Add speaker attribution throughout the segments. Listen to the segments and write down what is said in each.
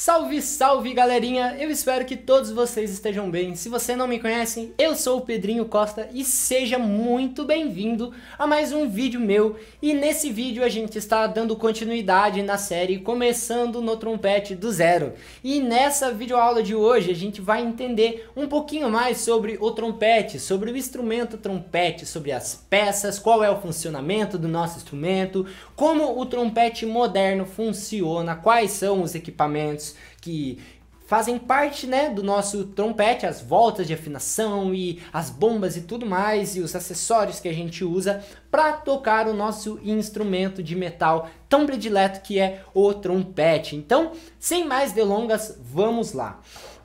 Speaker 1: Salve, salve galerinha! Eu espero que todos vocês estejam bem. Se você não me conhece, eu sou o Pedrinho Costa e seja muito bem-vindo a mais um vídeo meu. E nesse vídeo a gente está dando continuidade na série Começando no Trompete do Zero. E nessa videoaula de hoje a gente vai entender um pouquinho mais sobre o trompete, sobre o instrumento trompete, sobre as peças, qual é o funcionamento do nosso instrumento, como o trompete moderno funciona, quais são os equipamentos instrumentos que fazem parte né, do nosso trompete, as voltas de afinação e as bombas e tudo mais, e os acessórios que a gente usa para tocar o nosso instrumento de metal tão predileto que é o trompete. Então, sem mais delongas, vamos lá.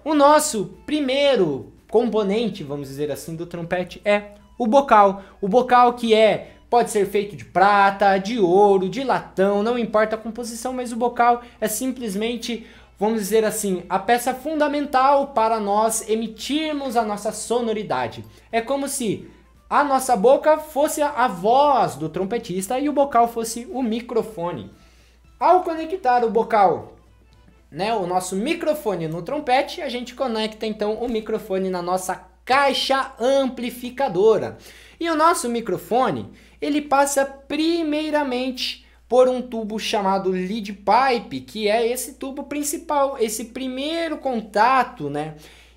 Speaker 1: O nosso primeiro componente, vamos dizer assim, do trompete é o bocal. O bocal que é Pode ser feito de prata, de ouro, de latão, não importa a composição, mas o bocal é simplesmente vamos dizer assim, a peça é fundamental para nós emitirmos a nossa sonoridade. É como se a nossa boca fosse a voz do trompetista e o bocal fosse o microfone. Ao conectar o bocal, né, o nosso microfone no trompete, a gente conecta então o microfone na nossa caixa amplificadora. E o nosso microfone, ele passa primeiramente por um tubo chamado lead pipe, que é esse tubo principal, esse primeiro contato, né?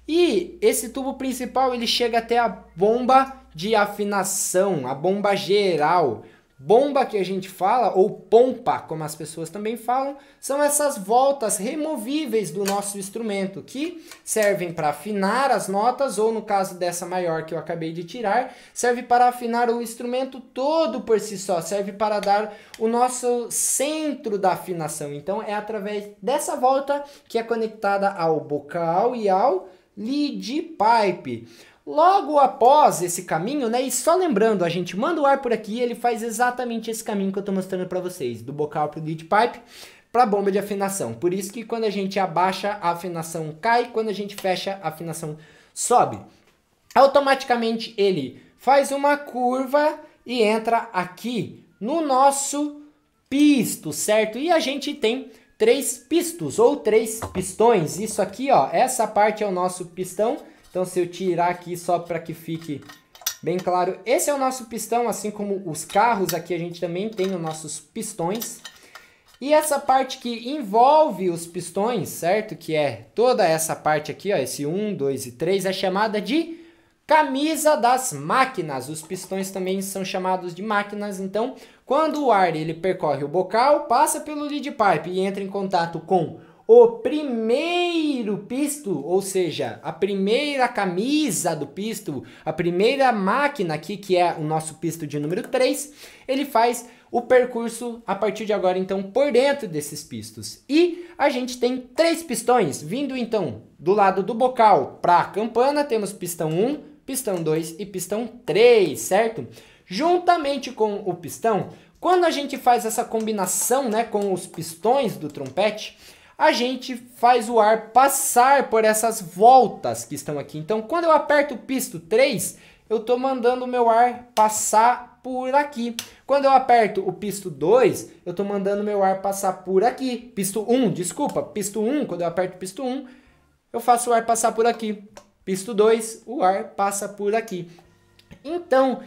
Speaker 1: E esse tubo principal ele chega até a bomba de afinação, a bomba geral. Bomba que a gente fala, ou pompa, como as pessoas também falam, são essas voltas removíveis do nosso instrumento que servem para afinar as notas, ou no caso dessa maior que eu acabei de tirar, serve para afinar o instrumento todo por si só, serve para dar o nosso centro da afinação. Então é através dessa volta que é conectada ao bocal e ao lead pipe. Logo após esse caminho, né? E só lembrando, a gente manda o ar por aqui, ele faz exatamente esse caminho que eu estou mostrando para vocês, do bocal pro lead pipe para a bomba de afinação. Por isso que quando a gente abaixa, a afinação cai, quando a gente fecha, a afinação sobe. Automaticamente ele faz uma curva e entra aqui no nosso pisto, certo? E a gente tem três pistos ou três pistões. Isso aqui, ó, essa parte é o nosso pistão então se eu tirar aqui só para que fique bem claro, esse é o nosso pistão, assim como os carros aqui a gente também tem os nossos pistões. E essa parte que envolve os pistões, certo? Que é toda essa parte aqui, ó, esse 1, 2 e 3 é chamada de camisa das máquinas. Os pistões também são chamados de máquinas, então quando o ar ele percorre o bocal, passa pelo lead pipe e entra em contato com o primeiro pisto, ou seja, a primeira camisa do pisto, a primeira máquina aqui, que é o nosso pisto de número 3, ele faz o percurso a partir de agora, então, por dentro desses pistos. E a gente tem três pistões, vindo então do lado do bocal para a campana, temos pistão 1, pistão 2 e pistão 3, certo? Juntamente com o pistão, quando a gente faz essa combinação né, com os pistões do trompete, a gente faz o ar passar por essas voltas que estão aqui. Então, quando eu aperto o pisto 3, eu estou mandando o meu ar passar por aqui. Quando eu aperto o pisto 2, eu estou mandando meu ar passar por aqui. Pisto 1, desculpa, pisto 1, quando eu aperto o pisto 1, eu faço o ar passar por aqui. Pisto 2, o ar passa por aqui. Então,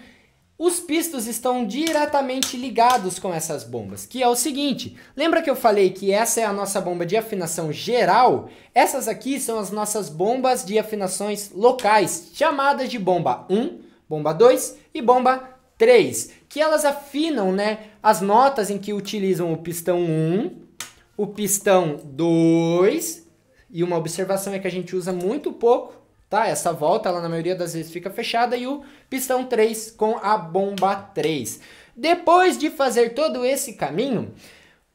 Speaker 1: os pistos estão diretamente ligados com essas bombas, que é o seguinte: lembra que eu falei que essa é a nossa bomba de afinação geral? Essas aqui são as nossas bombas de afinações locais, chamadas de bomba 1, bomba 2 e bomba 3, que elas afinam né, as notas em que utilizam o pistão 1, o pistão 2, e uma observação é que a gente usa muito pouco tá? Essa volta, ela na maioria das vezes fica fechada e o pistão 3 com a bomba 3. Depois de fazer todo esse caminho,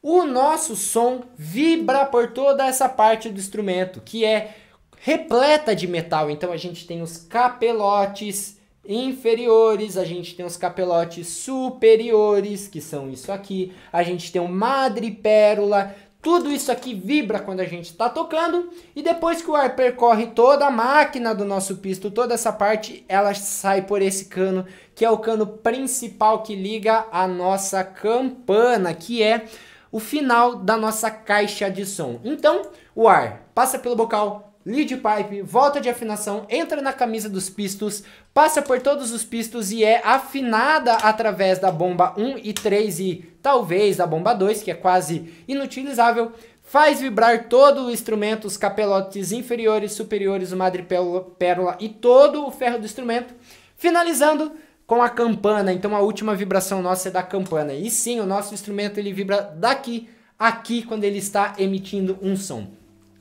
Speaker 1: o nosso som vibra por toda essa parte do instrumento, que é repleta de metal. Então a gente tem os capelotes inferiores, a gente tem os capelotes superiores, que são isso aqui. A gente tem o madrepérola, tudo isso aqui vibra quando a gente está tocando e depois que o ar percorre toda a máquina do nosso pisto, toda essa parte, ela sai por esse cano, que é o cano principal que liga a nossa campana, que é o final da nossa caixa de som. Então, o ar passa pelo bocal, lead pipe, volta de afinação, entra na camisa dos pistos, passa por todos os pistos e é afinada através da bomba 1 e 3 e talvez da bomba 2, que é quase inutilizável. Faz vibrar todo o instrumento, os capelotes inferiores, superiores, o madrepérola e todo o ferro do instrumento. Finalizando com a campana, então a última vibração nossa é da campana. E sim, o nosso instrumento ele vibra daqui, aqui, quando ele está emitindo um som.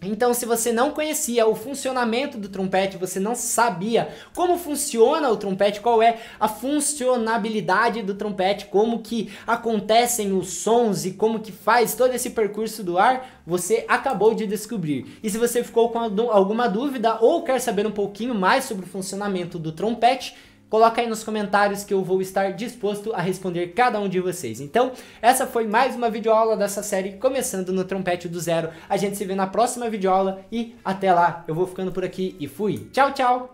Speaker 1: Então, se você não conhecia o funcionamento do trompete, você não sabia como funciona o trompete, qual é a funcionabilidade do trompete, como que acontecem os sons e como que faz todo esse percurso do ar, você acabou de descobrir. E se você ficou com alguma dúvida ou quer saber um pouquinho mais sobre o funcionamento do trompete, Coloca aí nos comentários que eu vou estar disposto a responder cada um de vocês. Então, essa foi mais uma videoaula dessa série, começando no trompete do zero. A gente se vê na próxima videoaula e até lá. Eu vou ficando por aqui e fui. Tchau, tchau!